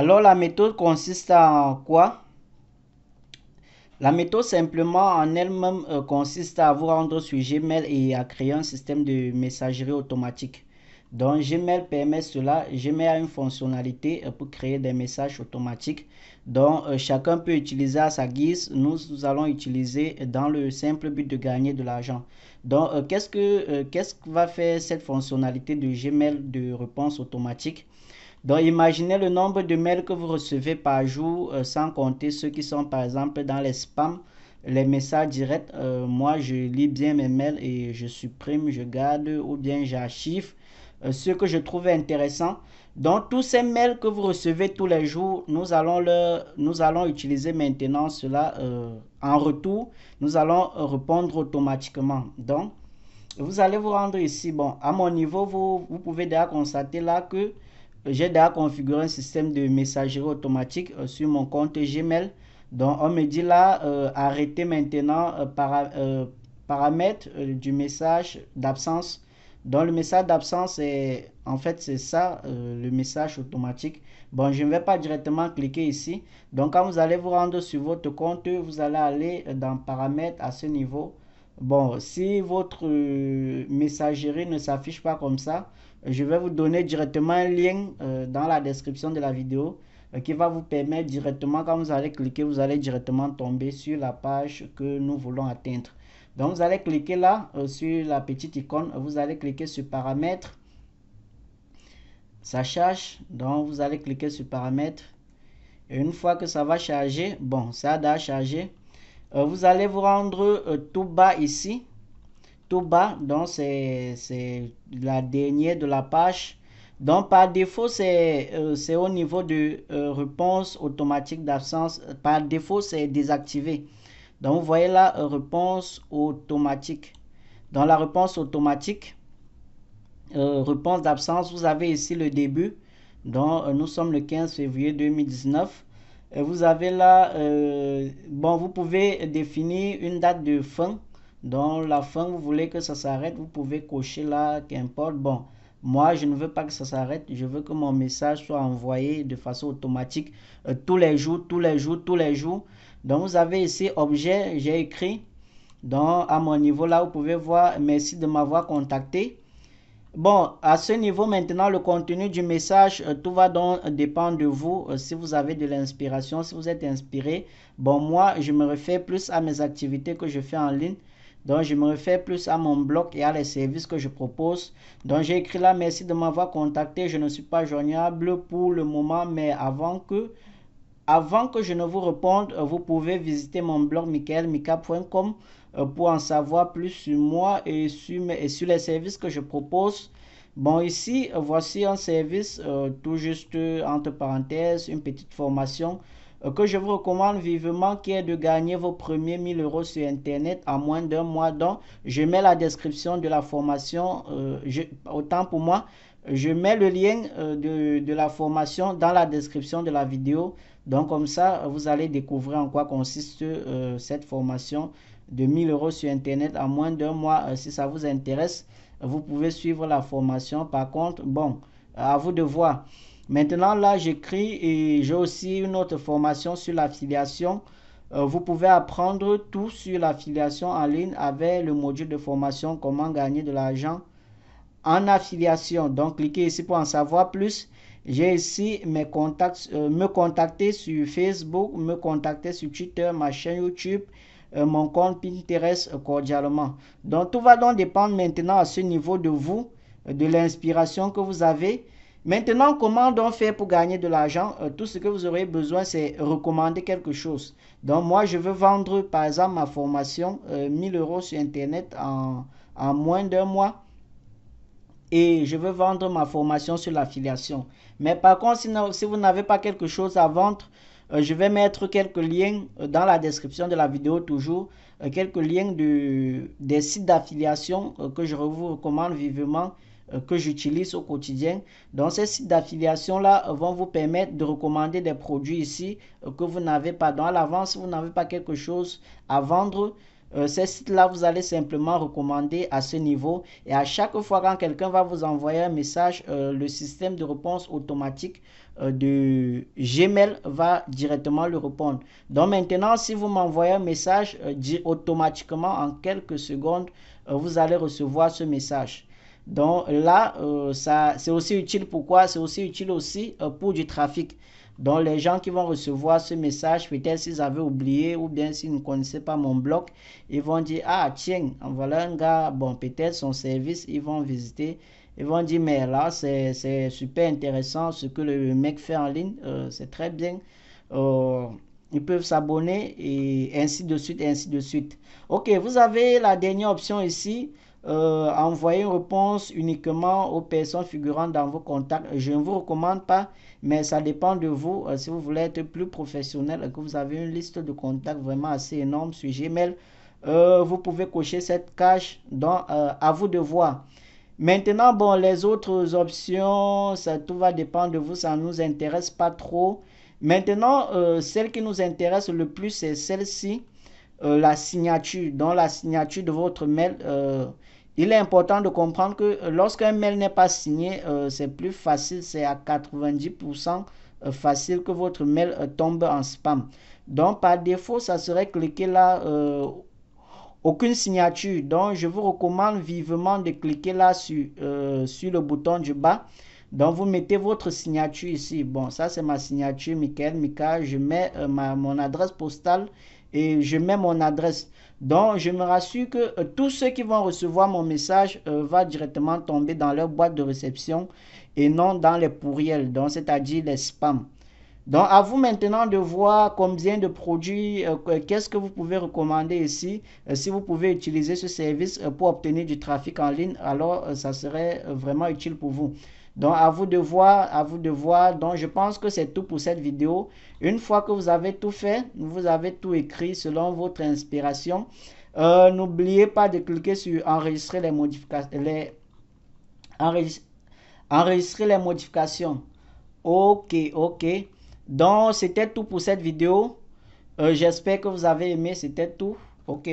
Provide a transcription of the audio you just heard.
Alors la méthode consiste en quoi La méthode simplement en elle-même euh, consiste à vous rendre sur Gmail et à créer un système de messagerie automatique. Donc Gmail permet cela. Gmail a une fonctionnalité euh, pour créer des messages automatiques dont euh, chacun peut utiliser à sa guise. Nous, nous, allons utiliser dans le simple but de gagner de l'argent. Donc qu'est-ce qu'est-ce que va faire cette fonctionnalité de Gmail de réponse automatique donc imaginez le nombre de mails que vous recevez par jour, euh, sans compter ceux qui sont par exemple dans les spams, les messages directs. Euh, moi, je lis bien mes mails et je supprime, je garde ou bien j'archive euh, ce que je trouve intéressant. Donc tous ces mails que vous recevez tous les jours, nous allons, le, nous allons utiliser maintenant cela en retour. Nous allons répondre automatiquement. Donc, vous allez vous rendre ici. Bon, à mon niveau, vous, vous pouvez déjà constater là que j'ai déjà configuré un système de messagerie automatique euh, sur mon compte Gmail. Donc, on me dit là, euh, arrêtez maintenant euh, par paramètres du message d'absence. Donc, le message d'absence, est, en fait, c'est ça, le message automatique. Bon, je ne vais pas directement cliquer ici. Donc, quand vous allez vous rendre sur votre compte, vous allez aller dans paramètres à ce niveau. Bon, si votre euh, messagerie ne s'affiche pas comme ça, euh, je vais vous donner directement un lien euh, dans la description de la vidéo qui va vous permettre directement, quand vous allez cliquer, vous allez directement tomber sur la page que nous voulons atteindre. Donc, vous allez cliquer là sur la petite icône, vous allez cliquer sur paramètres, ça charge, donc vous allez cliquer sur paramètres. Et une fois que ça va charger, bon, ça a charger euh, vous allez vous rendre euh, tout bas ici. Tout bas, donc c'est la dernière de la page. Donc par défaut, c'est euh, au niveau de réponse automatique d'absence. Par défaut, c'est désactivé. Donc vous voyez là, réponse automatique. Dans la réponse automatique, réponse d'absence, vous avez ici le début. Donc, nous sommes le 15 février 2019 vous avez là, euh, bon, vous pouvez définir une date de fin. Donc, la fin, vous voulez que ça s'arrête, vous pouvez cocher là, qu'importe. Bon, moi, je ne veux pas que ça s'arrête. Je veux que mon message soit envoyé de façon automatique euh, tous les jours, tous les jours, tous les jours. Donc, vous avez ici objet, j'ai écrit. Donc, à mon niveau là, vous pouvez voir, merci de m'avoir contacté. Bon, à ce niveau maintenant, le contenu du message, euh, tout va donc dépendre de vous. Euh, si vous avez de l'inspiration, si vous êtes inspiré. Bon, moi, je me refais plus à mes activités que je fais en ligne. Donc, je me refais plus à mon blog et à les services que je propose. Donc, j'ai écrit là, merci de m'avoir contacté. Je ne suis pas joignable pour le moment, mais avant que avant que je ne vous réponde, euh, vous pouvez visiter mon blog michaelmica.com euh, pour en savoir plus sur moi et sur, les services que je propose. Bon, ici, euh, voici un service, tout juste entre parenthèses, une petite formation que je vous recommande vivement qui est de gagner vos premiers 1000 euros sur Internet en moins d'un mois. Donc, je mets la description de la formation, autant pour moi, je mets le lien euh, de, la formation dans la description de la vidéo. Donc comme ça, vous allez découvrir en quoi consiste euh, cette formation de 1000 euros sur Internet en moins d'un mois. Euh, si ça vous intéresse, vous pouvez suivre la formation. Par contre, bon, à vous de voir. Maintenant, là, j'écris et j'ai aussi une autre formation sur l'affiliation. vous pouvez apprendre tout sur l'affiliation en ligne avec le module de formation Comment gagner de l'argent affiliation. Donc, cliquez ici pour en savoir plus. J'ai ici mes contacts, euh, me contacter sur Facebook, me contacter sur Twitter, ma chaîne YouTube, euh, mon compte Pinterest euh, cordialement. Donc tout va donc dépendre maintenant à ce niveau de vous, de l'inspiration que vous avez. Maintenant, comment donc faire pour gagner de l'argent Tout ce que vous aurez besoin, c'est recommander quelque chose. Donc moi, je veux vendre par exemple ma formation 1000 euros sur Internet en, en moins d'un mois et je veux vendre ma formation sur l'affiliation. Mais par contre, si vous n'avez pas quelque chose à vendre, euh, je vais mettre quelques liens euh, dans la description de la vidéo toujours, euh, quelques liens de, des sites d'affiliation que je vous recommande vivement que j'utilise au quotidien. Donc ces sites d'affiliation-là vont vous permettre de recommander des produits ici que vous n'avez pas. Dans l'avance, vous n'avez pas quelque chose à vendre, euh, ces sites-là, vous allez simplement recommander à ce niveau. Et à chaque fois quand quelqu'un va vous envoyer un message, euh, le système de réponse automatique euh, de Gmail va directement le répondre. Donc maintenant, si vous m'envoyez un message, automatiquement, en quelques secondes, vous allez recevoir ce message. Donc là, ça c'est aussi utile. Pourquoi C'est aussi utile aussi pour du trafic. Donc les gens qui vont recevoir ce message, peut-être s'ils avaient oublié ou bien s'ils ne connaissaient pas mon blog, ils vont dire, ah tiens, voilà un gars, bon peut-être son service, ils vont visiter. Ils vont dire, mais là, c'est super intéressant ce que le mec fait en ligne, euh, c'est très bien. Euh, ils peuvent s'abonner et ainsi de suite, ainsi de suite. Ok, vous avez la dernière option ici. Euh, envoyer une réponse uniquement aux personnes figurant dans vos contacts. Je ne vous recommande pas, mais ça dépend de vous. Euh, si vous voulez être plus professionnel, que vous avez une liste de contacts vraiment assez énorme sur Gmail, euh, vous pouvez cocher cette cache dans, à vous de voir. Maintenant, bon, les autres options, ça tout va dépendre de vous, ça ne nous intéresse pas trop. Maintenant, celle qui nous intéresse le plus, c'est celle-ci. la signature, dans la signature de votre mail, il est important de comprendre que euh, lorsqu'un mail n'est pas signé, euh, c'est plus facile, c'est à 90% euh, facile que votre mail tombe en spam. Donc par défaut, ça serait cliquer là aucune signature. Donc, je vous recommande vivement de cliquer là sur, sur le bouton du bas. Donc, vous mettez votre signature ici. Bon, ça, c'est ma signature, Michael Mika. Je mets mon adresse postale et je mets mon adresse. Donc, je me rassure que euh, tous ceux qui vont recevoir mon message vont euh, va directement tomber dans leur boîte de réception et non dans les pourriels, donc c'est-à-dire les spams. Donc, à vous maintenant de voir combien de produits, euh, euh, qu'est-ce que vous pouvez recommander ici. Euh, si vous pouvez utiliser ce service pour obtenir du trafic en ligne, alors ça serait vraiment utile pour vous. Donc, à vous de voir, à vous de voir. Donc, je pense que c'est tout pour cette vidéo. Une fois que vous avez tout fait, vous avez tout écrit selon votre inspiration, n'oubliez pas de cliquer sur enregistrer les modifications, Enregistrer les modifications. Ok, ok. Donc, c'était tout pour cette vidéo. Euh, j'espère que vous avez aimé. C'était tout. Ok.